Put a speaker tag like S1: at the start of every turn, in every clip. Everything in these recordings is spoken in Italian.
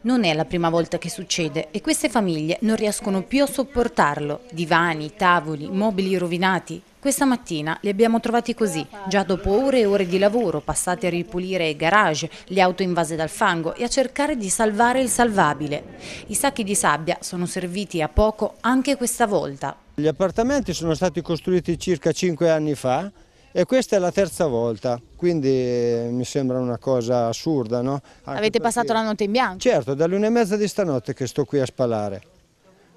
S1: Non è la prima volta che succede e queste famiglie non riescono più a sopportarlo. Divani, tavoli, mobili rovinati. Questa mattina li abbiamo trovati così, già dopo ore e ore di lavoro, passati a ripulire garage, le auto invase dal fango e a cercare di salvare il salvabile. I sacchi di sabbia sono serviti a poco anche questa volta.
S2: Gli appartamenti sono stati costruiti circa 5 anni fa e questa è la terza volta, quindi eh, mi sembra una cosa assurda. No?
S1: Avete passato la notte in bianco?
S2: Certo, dalle una e mezza di stanotte che sto qui a spalare.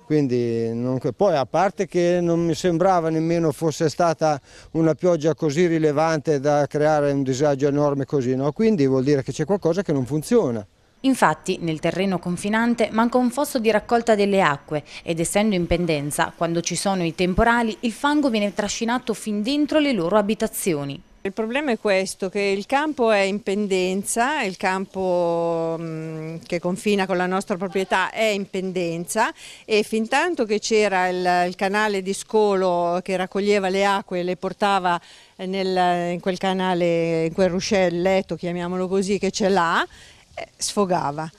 S2: Quindi non... Poi a parte che non mi sembrava nemmeno fosse stata una pioggia così rilevante da creare un disagio enorme così, no? quindi vuol dire che c'è qualcosa che non funziona.
S1: Infatti nel terreno confinante manca un fosso di raccolta delle acque ed essendo in pendenza, quando ci sono i temporali, il fango viene trascinato fin dentro le loro abitazioni.
S3: Il problema è questo, che il campo è in pendenza, il campo mm, che confina con la nostra proprietà è in pendenza e fin tanto che c'era il, il, canale di scolo che raccoglieva le acque e le portava eh, nel, in quel canale, in quel ruscelletto, chiamiamolo così, che c'è là, eh, sfogava.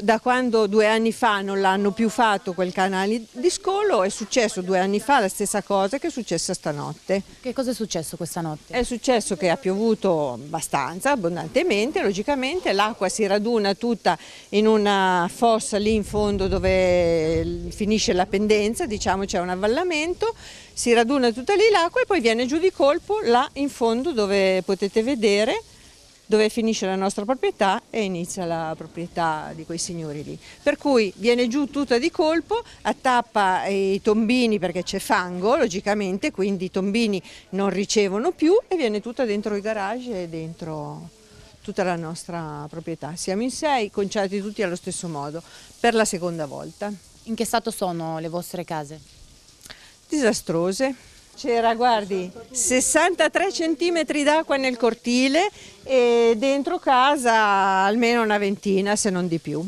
S3: Da quando due anni fa non l'hanno più fatto quel canale di scolo è successo due anni fa la stessa cosa che è successa stanotte. Che cosa è successo questa notte? È successo che ha piovuto abbastanza, abbondantemente, logicamente l'acqua si raduna tutta in una fossa lì in fondo dove finisce la pendenza, diciamo c'è un avvallamento, si raduna tutta lì l'acqua e poi viene giù di colpo là in fondo dove potete vedere dove finisce la nostra proprietà e inizia la proprietà di quei signori lì. Per cui viene giù tutta di colpo, attappa i tombini perché c'è fango, logicamente, quindi i tombini non ricevono più e viene tutta dentro il garage e dentro tutta la nostra proprietà. Siamo in sei, conciati tutti allo stesso modo, per la seconda volta. In che stato sono le vostre case? Disastrose c'era, guardi, 63 centimetri d'acqua nel cortile e dentro casa almeno una ventina se non di più.